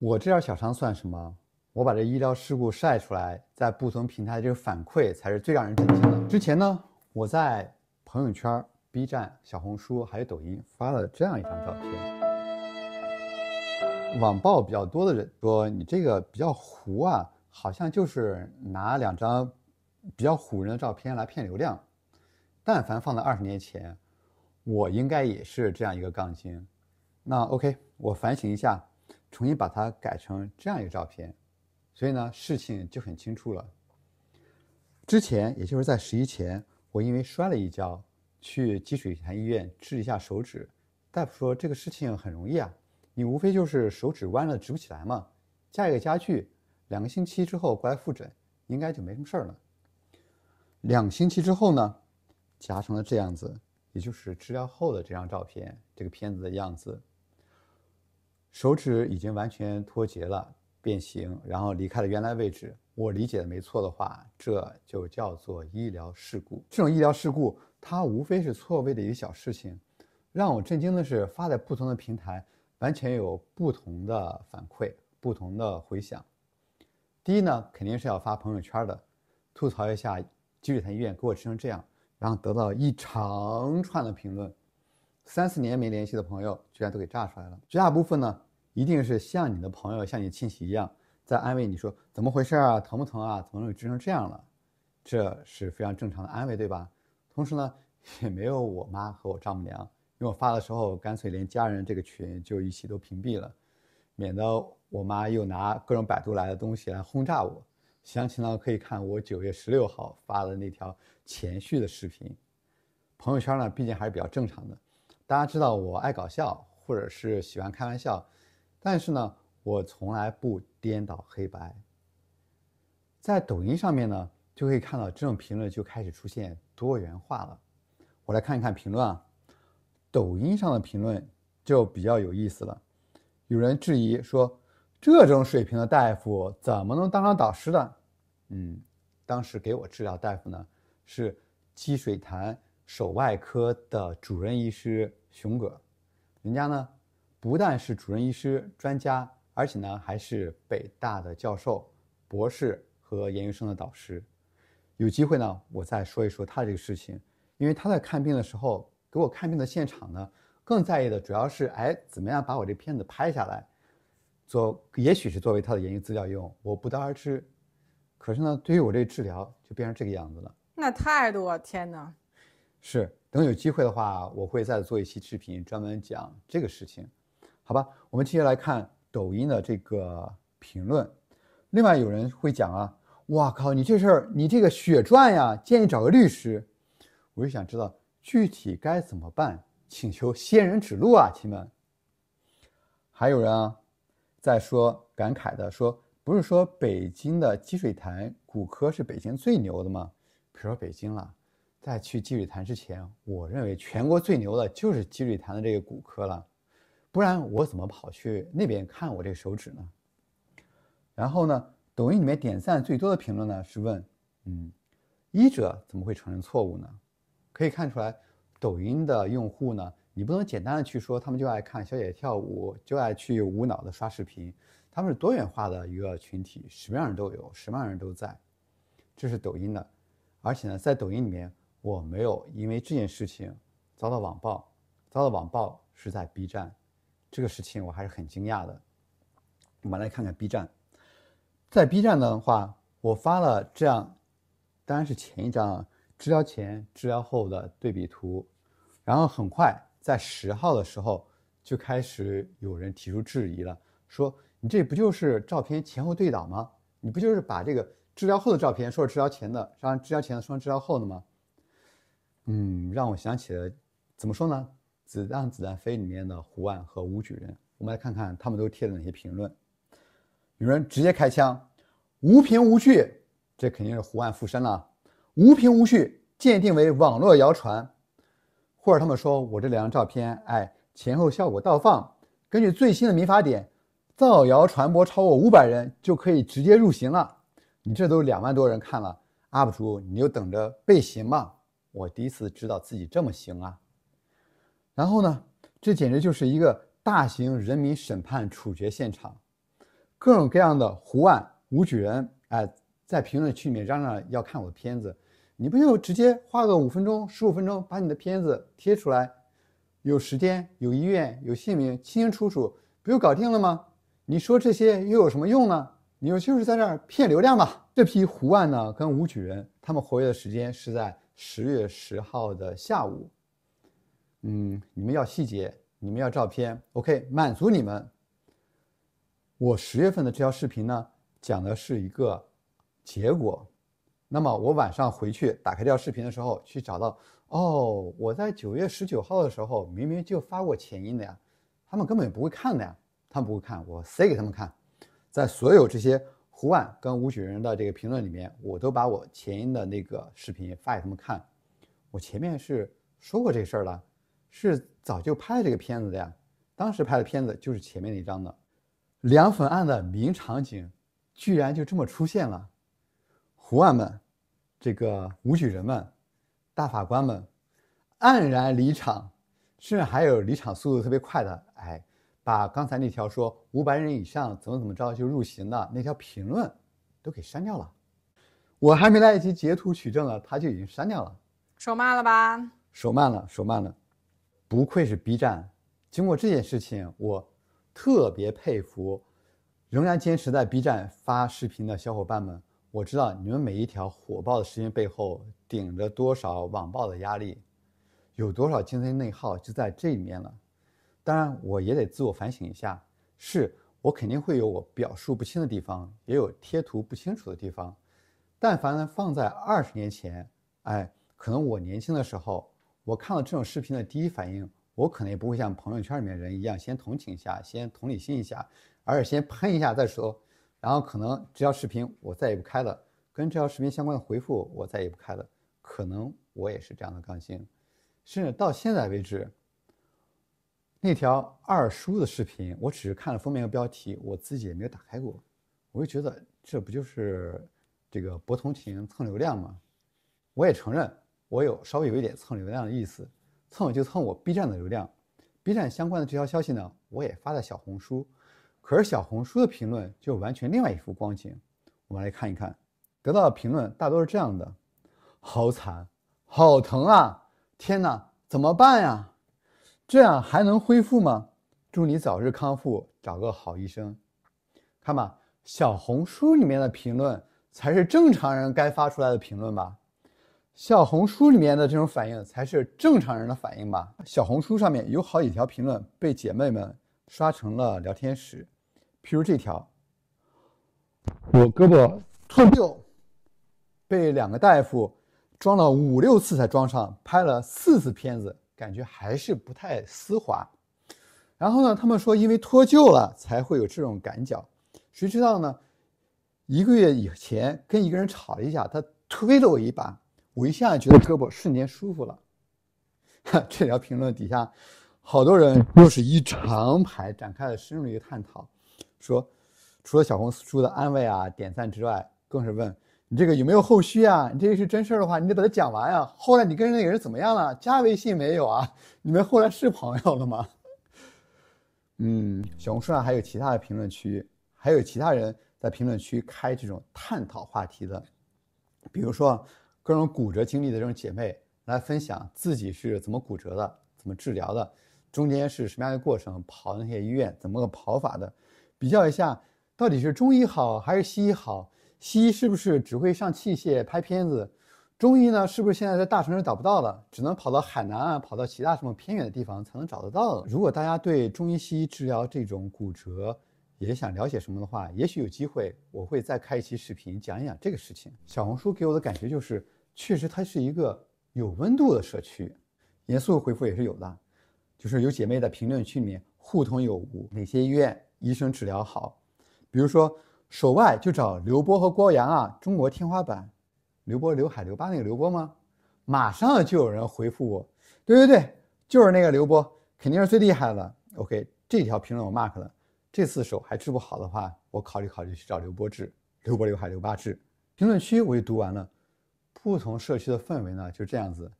我这点小伤算什么？我把这医疗事故晒出来，在不同平台的这个反馈才是最让人震惊的。之前呢，我在朋友圈、B 站、小红书还有抖音发了这样一张照片，网暴比较多的人说你这个比较糊啊，好像就是拿两张比较唬人的照片来骗流量。但凡放在二十年前，我应该也是这样一个杠精。那 OK，我反省一下。重新把它改成这样一个照片，所以呢，事情就很清楚了。之前，也就是在十一前，我因为摔了一跤，去积水潭医院治一下手指。大夫说这个事情很容易啊，你无非就是手指弯了直不起来嘛，加一个家具，两个星期之后过来复诊，应该就没什么事儿了。两星期之后呢，夹成了这样子，也就是治疗后的这张照片，这个片子的样子。手指已经完全脱节了，变形，然后离开了原来位置。我理解的没错的话，这就叫做医疗事故。这种医疗事故，它无非是错位的一个小事情。让我震惊的是，发在不同的平台，完全有不同的反馈，不同的回响。第一呢，肯定是要发朋友圈的，吐槽一下积水潭医院给我治成这样，然后得到一长串的评论。三四年没联系的朋友，居然都给炸出来了。绝大部分呢，一定是像你的朋友、像你亲戚一样，在安慰你说：“怎么回事啊？疼不疼啊？怎么又治成这样了？”这是非常正常的安慰，对吧？同时呢，也没有我妈和我丈母娘，因为我发的时候干脆连家人这个群就一起都屏蔽了，免得我妈又拿各种百度来的东西来轰炸我。详情呢，可以看我九月十六号发的那条前序的视频。朋友圈呢，毕竟还是比较正常的。大家知道我爱搞笑，或者是喜欢开玩笑，但是呢，我从来不颠倒黑白。在抖音上面呢，就可以看到这种评论就开始出现多元化了。我来看一看评论啊，抖音上的评论就比较有意思了。有人质疑说，这种水平的大夫怎么能当上导师的？嗯，当时给我治疗大夫呢是积水潭手外科的主任医师。熊哥，人家呢不但是主任医师、专家，而且呢还是北大的教授、博士和研究生的导师。有机会呢，我再说一说他这个事情，因为他在看病的时候，给我看病的现场呢，更在意的主要是哎，怎么样把我这片子拍下来，做也许是作为他的研究资料用，我不得而知。可是呢，对于我这治疗就变成这个样子了。那态度，天哪！是，等有机会的话，我会再做一期视频专门讲这个事情，好吧？我们接下来看抖音的这个评论。另外有人会讲啊，哇靠，你这事儿你这个血赚呀，建议找个律师。我就想知道具体该怎么办，请求仙人指路啊，亲们。还有人啊，在说感慨的说，不是说北京的积水潭骨科是北京最牛的吗？别说北京了。在去积水潭之前，我认为全国最牛的就是积水潭的这个骨科了，不然我怎么跑去那边看我这个手指呢？然后呢，抖音里面点赞最多的评论呢是问：嗯，医者怎么会承认错误呢？可以看出来，抖音的用户呢，你不能简单的去说他们就爱看小姐跳舞，就爱去无脑的刷视频，他们是多元化的娱乐群体，什么样人都有，什么样人都在，这是抖音的，而且呢，在抖音里面。我没有因为这件事情遭到网暴，遭到网暴是在 B 站，这个事情我还是很惊讶的。我们来看看 B 站，在 B 站的话，我发了这样，当然是前一张治疗前、治疗后的对比图，然后很快在十号的时候就开始有人提出质疑了，说你这不就是照片前后对倒吗？你不就是把这个治疗后的照片说是治疗前的，后治疗前的说治疗后的吗？嗯，让我想起了怎么说呢，《子弹子弹飞》里面的胡案和吴举人。我们来看看他们都贴了哪些评论。有人直接开枪，无凭无据，这肯定是胡案附身了。无凭无据，鉴定为网络谣传。或者他们说我这两张照片，哎，前后效果倒放。根据最新的民法典，造谣传播超过五百人就可以直接入刑了。你这都两万多人看了，UP 主你就等着被刑吧。我第一次知道自己这么行啊！然后呢，这简直就是一个大型人民审判处决现场，各种各样的胡案、舞举人，哎，在评论区里面嚷嚷要看我的片子。你不就直接花个五分钟、十五分钟把你的片子贴出来，有时间、有医院、有姓名，清清楚楚，不就搞定了吗？你说这些又有什么用呢？你就是在这儿骗流量吧？这批胡案呢，跟舞举人他们活跃的时间是在。十月十号的下午，嗯，你们要细节，你们要照片，OK，满足你们。我十月份的这条视频呢，讲的是一个结果。那么我晚上回去打开这条视频的时候，去找到哦，我在九月十九号的时候明明就发过前因的呀，他们根本也不会看的呀，他们不会看，我塞给他们看，在所有这些。胡万跟吴举人的这个评论里面，我都把我前因的那个视频发给他们看。我前面是说过这事儿了，是早就拍了这个片子的呀。当时拍的片子就是前面那张的。凉粉案的名场景，居然就这么出现了。胡万们，这个武举人们，大法官们，黯然离场，甚至还有离场速度特别快的，哎。把刚才那条说五百人以上怎么怎么着就入刑的那条评论都给删掉了。我还没来得及截图取证呢，他就已经删掉了。手慢了吧？手慢了，手慢了。不愧是 B 站。经过这件事情，我特别佩服仍然坚持在 B 站发视频的小伙伴们。我知道你们每一条火爆的视频背后顶着多少网暴的压力，有多少精神内耗，就在这里面了。当然，我也得自我反省一下，是我肯定会有我表述不清的地方，也有贴图不清楚的地方。但凡放在二十年前，哎，可能我年轻的时候，我看到这种视频的第一反应，我可能也不会像朋友圈里面人一样先同情一下，先同理心一下，而是先喷一下再说。然后可能这条视频我再也不开了，跟这条视频相关的回复我再也不开了。可能我也是这样的刚性，甚至到现在为止。那条二叔的视频，我只是看了封面和标题，我自己也没有打开过。我就觉得这不就是这个博同情蹭流量吗？我也承认，我有稍微有一点蹭流量的意思，蹭就蹭我 B 站的流量。B 站相关的这条消息呢，我也发在小红书，可是小红书的评论就完全另外一副光景。我们来看一看，得到的评论大多是这样的：好惨，好疼啊！天哪，怎么办呀？这样还能恢复吗？祝你早日康复，找个好医生。看吧，小红书里面的评论才是正常人该发出来的评论吧？小红书里面的这种反应才是正常人的反应吧？小红书上面有好几条评论被姐妹们刷成了聊天室，譬如这条：我胳膊脱臼，被两个大夫装了五六次才装上，拍了四次片子。感觉还是不太丝滑，然后呢，他们说因为脱臼了才会有这种感觉，谁知道呢？一个月以前跟一个人吵了一下，他推了我一把，我一下觉得胳膊瞬间舒服了。这条评论底下，好多人又是一长排展开了深入的探讨，说除了小红书的安慰啊点赞之外，更是问。你这个有没有后续啊？你这个是真事儿的话，你得把它讲完啊。后来你跟那个人怎么样了？加微信没有啊？你们后来是朋友了吗？嗯，小红书上还有其他的评论区，还有其他人在评论区开这种探讨话题的，比如说各种骨折经历的这种姐妹来分享自己是怎么骨折的，怎么治疗的，中间是什么样的过程，跑那些医院怎么个跑法的，比较一下到底是中医好还是西医好。西医是不是只会上器械拍片子？中医呢？是不是现在在大城市找不到了，只能跑到海南啊，跑到其他什么偏远的地方才能找得到？如果大家对中医西医治疗这种骨折也想了解什么的话，也许有机会我会再开一期视频讲一讲这个事情。小红书给我的感觉就是，确实它是一个有温度的社区，严肃回复也是有的，就是有姐妹在评论区里面互通有无，哪些医院医生治疗好，比如说。手腕就找刘波和郭阳啊，中国天花板，刘波、刘海、刘八那个刘波吗？马上就有人回复我，对对对，就是那个刘波，肯定是最厉害的。OK，这条评论我 mark 了。这次手还治不好的话，我考虑考虑去找刘波治，刘波、刘海、刘八治。评论区我就读完了，不同社区的氛围呢就这样子。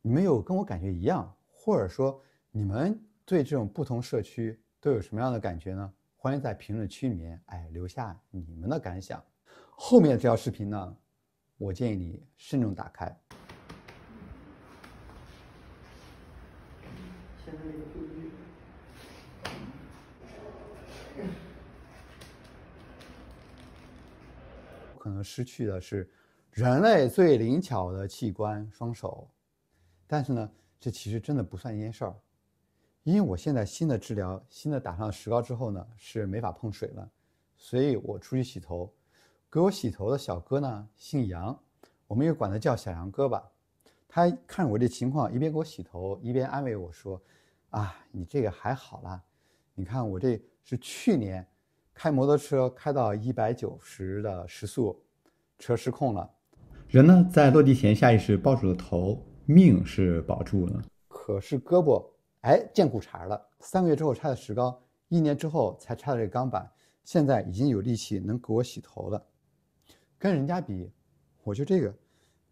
你们有跟我感觉一样，或者说你们对这种不同社区都有什么样的感觉呢？欢迎在评论区里面哎留下你们的感想。后面这条视频呢，我建议你慎重打开。现在个数据，可能失去的是人类最灵巧的器官——双手，但是呢，这其实真的不算一件事儿。因为我现在新的治疗，新的打上石膏之后呢，是没法碰水了，所以我出去洗头，给我洗头的小哥呢姓杨，我们又管他叫小杨哥吧。他看我这情况，一边给我洗头，一边安慰我说：“啊，你这个还好啦，你看我这是去年开摩托车开到一百九十的时速，车失控了，人呢在落地前下意识抱住了头，命是保住了。可是胳膊。”哎，见骨茬了。三个月之后拆的石膏，一年之后才拆的这钢板。现在已经有力气能给我洗头了。跟人家比，我就这个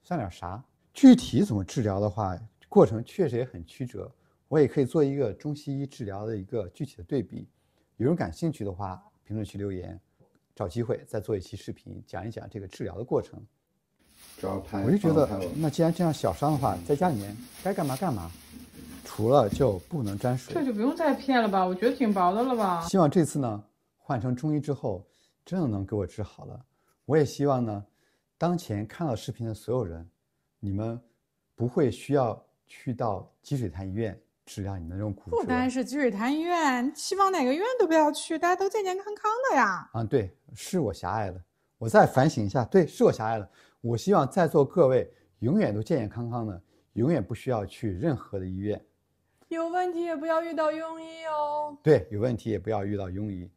算点啥？具体怎么治疗的话，过程确实也很曲折。我也可以做一个中西医治疗的一个具体的对比。有人感兴趣的话，评论区留言，找机会再做一期视频，讲一讲这个治疗的过程。主要拍。我就觉得，那既然这样小伤的话，在家里面该干嘛干嘛。除了就不能沾水，这就不用再骗了吧？我觉得挺薄的了吧？希望这次呢，换成中医之后，真的能给我治好了。我也希望呢，当前看到视频的所有人，你们不会需要去到积水潭医院治疗你们这种苦。不单是积水潭医院，希望哪个医院都不要去，大家都健健康康的呀。啊，对，是我狭隘了，我再反省一下。对，是我狭隘了。我希望在座各位永远都健健康康的，永远不需要去任何的医院。有问题也不要遇到庸医哦。对，有问题也不要遇到庸医。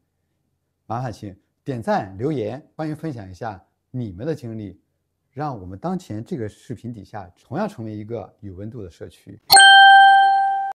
麻烦请点赞留言，欢迎分享一下你们的经历，让我们当前这个视频底下同样成为一个有温度的社区。